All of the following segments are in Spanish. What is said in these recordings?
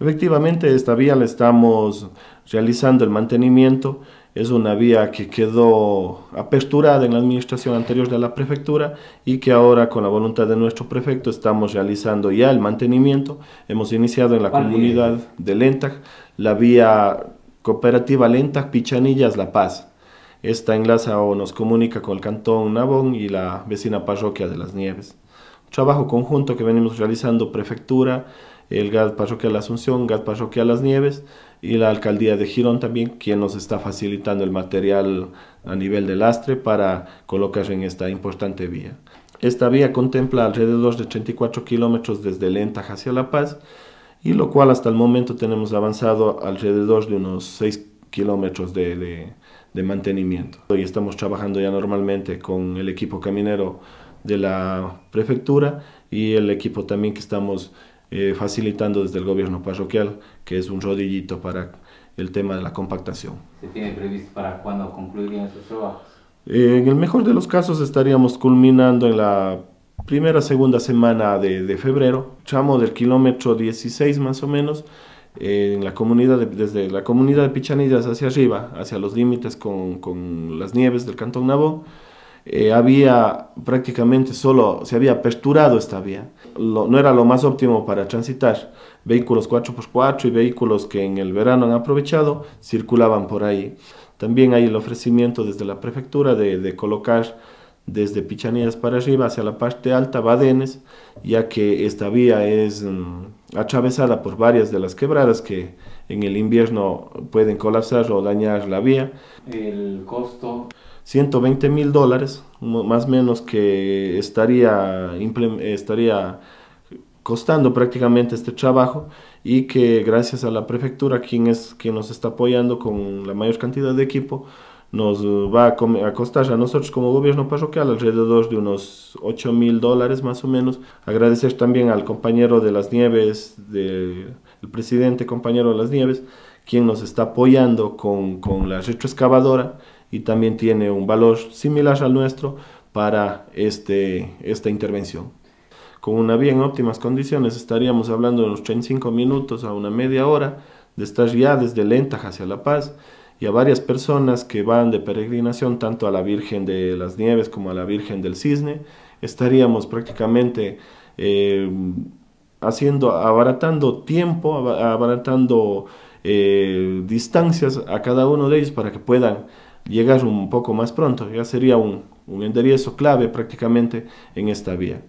Efectivamente, esta vía la estamos realizando el mantenimiento. Es una vía que quedó aperturada en la administración anterior de la prefectura y que ahora con la voluntad de nuestro prefecto estamos realizando ya el mantenimiento. Hemos iniciado en la comunidad de Lentag la vía cooperativa Lentag Pichanillas La Paz. Esta enlaza o nos comunica con el cantón Nabón y la vecina parroquia de Las Nieves. Un trabajo conjunto que venimos realizando prefectura, el GAD parroquial Asunción, GAD parroquial Las Nieves y la alcaldía de Girón también, quien nos está facilitando el material a nivel de lastre para colocar en esta importante vía. Esta vía contempla alrededor de 84 kilómetros desde Lentaj hacia La Paz, y lo cual hasta el momento tenemos avanzado alrededor de unos 6 kilómetros de, de, de mantenimiento. Hoy estamos trabajando ya normalmente con el equipo caminero de la prefectura y el equipo también que estamos eh, facilitando desde el gobierno parroquial, que es un rodillito para el tema de la compactación. ¿Se tiene previsto para cuándo concluirían esos trabajos? Eh, en el mejor de los casos estaríamos culminando en la primera, segunda semana de, febrero, chamo del kilómetro 16 más o menos, eh, en la comunidad desde la comunidad de Pichanillas hacia arriba, hacia los límites con, con las nieves del Cantón Nabo. Eh, había prácticamente solo, se había aperturado esta vía. no era lo más óptimo para transitar. Vehículos 4x4 y vehículos que en el verano han aprovechado circulaban por ahí. También hay el ofrecimiento desde la prefectura de colocar desde Pichanías para arriba hacia la parte alta, Badenes, ya que esta vía es mm, atravesada por varias de las quebradas que en el invierno pueden colapsar o dañar la vía. El costo... 120 mil dólares, más o menos que estaría, estaría costando prácticamente este trabajo y que gracias a la prefectura, quien, es, quien nos está apoyando con la mayor cantidad de equipo, nos eh, va a, costar a nosotros como gobierno parroquial alrededor de unos 8 mil dólares más o menos. Agradecer también al compañero de las Nieves, el presidente compañero de las Nieves, quien nos está apoyando con, la retroexcavadora y también tiene un valor similar al nuestro para este, esta intervención. Con una vía óptimas condiciones estaríamos hablando de unos 35 minutos a una media hora de estar ya desde Lentaja hacia La Paz y a varias personas que van de peregrinación tanto a la Virgen de las Nieves como a la Virgen del Cisne, estaríamos prácticamente eh, haciendo, abaratando tiempo, abaratando eh, distancias a cada uno de ellos para que puedan llegar un poco más pronto. Ya sería un, un enderezo clave prácticamente en esta vía.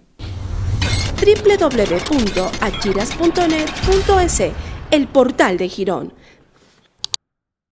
www.achiras.net.es, el portal de Girón.